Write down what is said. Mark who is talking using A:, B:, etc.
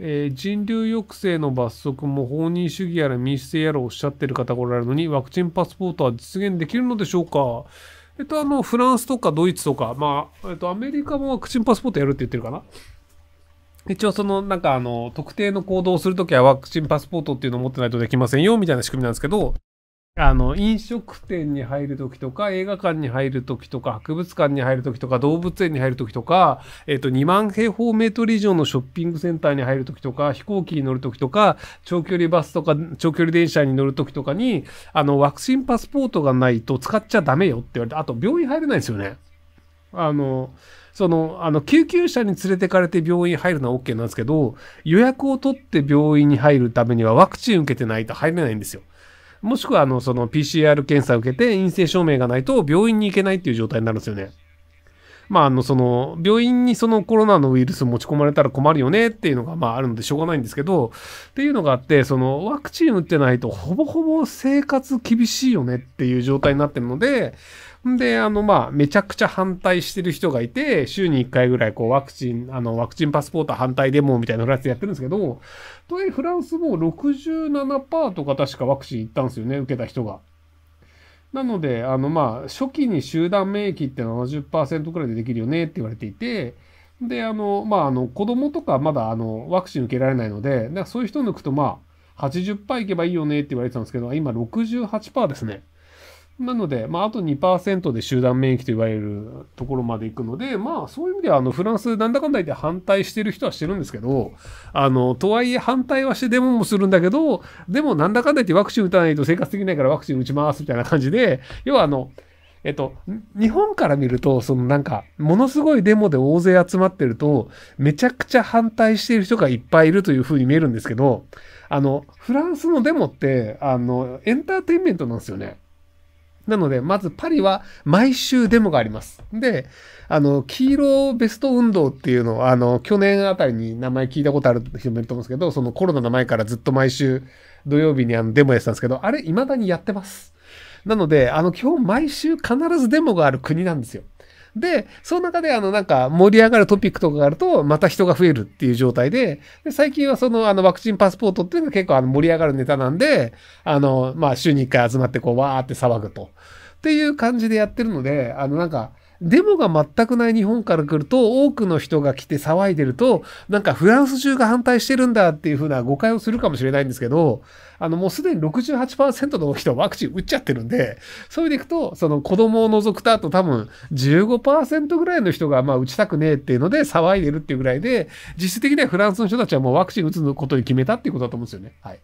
A: えー、人流抑制の罰則も法人主義やら民主制やらおっしゃってる方がおられるのに、ワクチンパスポートは実現できるのでしょうかえっと、あの、フランスとかドイツとか、まあ、えっと、アメリカもワクチンパスポートやるって言ってるかな一応その、なんかあの、特定の行動をするときはワクチンパスポートっていうのを持ってないとできませんよ、みたいな仕組みなんですけど、あの、飲食店に入るときとか、映画館に入るときとか、博物館に入るときとか、動物園に入るときとか、えっ、と、2万平方メートル以上のショッピングセンターに入るときとか、飛行機に乗るときとか、長距離バスとか、長距離電車に乗るときとかに、あの、ワクチンパスポートがないと使っちゃダメよって言われて、あと、病院入れないですよね。あの、その、あの、救急車に連れてかれて病院入るのは OK なんですけど、予約を取って病院に入るためにはワクチン受けてないと入れないんですよ。もしくはあのその PCR 検査を受けて陰性証明がないと病院に行けないっていう状態になるんですよね。まあ、あのその病院にそのコロナのウイルス持ち込まれたら困るよねっていうのがまああるのでしょうがないんですけどっていうのがあってそのワクチン打ってないとほぼほぼ生活厳しいよねっていう状態になってるのでで、あの、まあ、めちゃくちゃ反対してる人がいて、週に1回ぐらい、こう、ワクチン、あの、ワクチンパスポート反対デモみたいなフランスやってるんですけど、とえフランスも67%とか確かワクチン行ったんですよね、受けた人が。なので、あの、まあ、初期に集団免疫って70%くらいでできるよねって言われていて、で、あの、まあ、あの、子供とかまだ、あの、ワクチン受けられないので、だそういう人抜くと、まあ、80%いけばいいよねって言われてたんですけど、今68%ですね。なので、まあ、あと2%で集団免疫といわれるところまで行くので、まあ、そういう意味では、あの、フランス、なんだかんだ言って反対してる人はしてるんですけど、あの、とはいえ反対はしてデモもするんだけど、でも、なんだかんだ言ってワクチン打たないと生活できないからワクチン打ちます、みたいな感じで、要は、あの、えっと、日本から見ると、そのなんか、ものすごいデモで大勢集まってると、めちゃくちゃ反対している人がいっぱいいるというふうに見えるんですけど、あの、フランスのデモって、あの、エンターテインメントなんですよね。なので、まずパリは毎週デモがあります。で、あの、黄色ベスト運動っていうのを、あの、去年あたりに名前聞いたことある人もいると思うんですけど、そのコロナの前からずっと毎週土曜日にあのデモやってたんですけど、あれ、未だにやってます。なので、あの、基本毎週必ずデモがある国なんですよ。で、その中であのなんか盛り上がるトピックとかがあると、また人が増えるっていう状態で、で最近はそのあのワクチンパスポートっていうのが結構あの盛り上がるネタなんで、あの、まあ週に1回集まってこうわーって騒ぐと。っていう感じでやってるので、あのなんか、デモが全くない日本から来ると、多くの人が来て騒いでると、なんかフランス中が反対してるんだっていう風な誤解をするかもしれないんですけど、あの、もうすでに68%の人はワクチン打っちゃってるんで、そういうでいくと、その子供を除くとあと多分15%ぐらいの人が、まあ、打ちたくねえっていうので騒いでるっていうぐらいで、実質的にはフランスの人たちはもうワクチン打つことに決めたっていうことだと思うんですよね。はい。